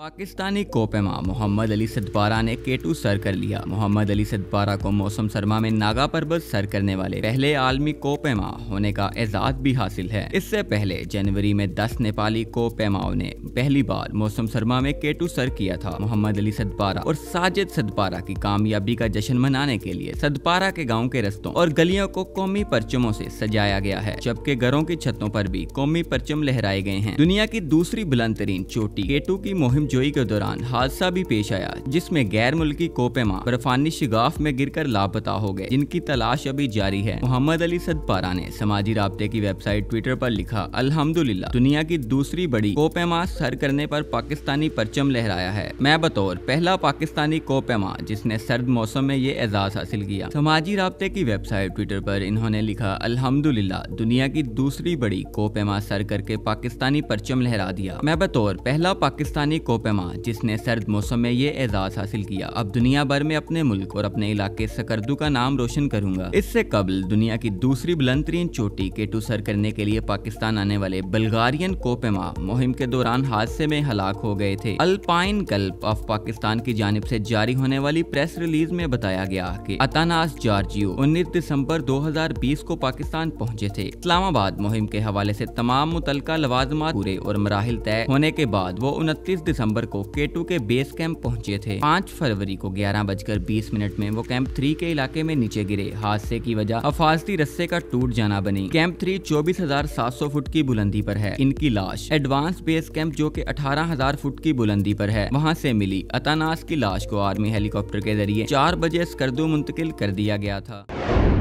पाकिस्तानी कोपेमा मोहम्मद अली सदपारा ने केटू सर कर लिया मोहम्मद अली सदपारा को मौसम सरमा में नागा पर्वत सर करने वाले पहले आलमी कोपेमा होने का एजाज भी हासिल है इससे पहले जनवरी में 10 नेपाली कोपेमाओं ने पहली बार मौसम सरमा में केटू सर किया था मोहम्मद अली सदपारा और साजिद सदपारा की कामयाबी का जश्न मनाने के लिए सदपारा के गाँव के रस्तों और गलियों को कौमी परचमों ऐसी सजाया गया है जबकि घरों की छतों आरोप भी कौमी परचम लहराए गए हैं दुनिया की दूसरी बुलंद तरीन चोटी केटू की मुहिम जोई के दौरान हादसा भी पेश आया जिसमे गैर मुल्की कोपेमा बर्फानी शिगाफ में गिरकर लापता हो गए जिनकी तलाश अभी जारी है मोहम्मद अली सदपारा ने समाजी रबते की वेबसाइट ट्विटर पर लिखा अल्हम्दुलिल्लाह दुनिया की दूसरी बड़ी कोपेमा सर करने पर पाकिस्तानी परचम लहराया है मैं बतौर पहला पाकिस्तानी कोपेमा जिसने सर्द मौसम में ये एजाज हासिल किया समाजी रबते की वेबसाइट ट्विटर आरोप इन्होंने लिखा अलहमदुल्ला दुनिया की दूसरी बड़ी कोपेमा सर करके पाकिस्तानी परचम लहरा दिया मैं बतौर पहला पाकिस्तानी को पैमा जिसने सर्द मौसम में ये एजाज हासिल किया अब दुनिया भर में अपने मुल्क और अपने इलाके सकर्दू का नाम रोशन करूंगा इससे कबल दुनिया की दूसरी बुलंद तरीन चोटी केटू सर करने के लिए पाकिस्तान आने वाले बल्गारियन कोपेमा मुहिम के दौरान हादसे में हलाक हो गए थे अल्पाइन कल्प ऑफ पाकिस्तान की जानब ऐसी जारी होने वाली प्रेस रिलीज में बताया गया की अतानास जार्जियो दो हजार बीस को पाकिस्तान पहुँचे थे इस्लामाबाद मुहिम के हवाले ऐसी तमाम मुतलका लवाजमा पूरे और मराहल तय होने के बाद वो उनतीस दिसंबर को केटू के बेस कैंप पहुंचे थे पाँच फरवरी को ग्यारह बजकर बीस मिनट में वो कैंप थ्री के इलाके में नीचे गिरे हादसे की वजह अफाजती रस्से का टूट जाना बनी कैंप थ्री चौबीस हजार सात सौ फुट की बुलंदी पर है इनकी लाश एडवांस बेस कैंप जो कि अठारह हजार फुट की बुलंदी पर है वहाँ से मिली अतानास की लाश को आर्मी हेलीकॉप्टर के जरिए चार बजे स्कर्दू मुंतकिल कर दिया गया था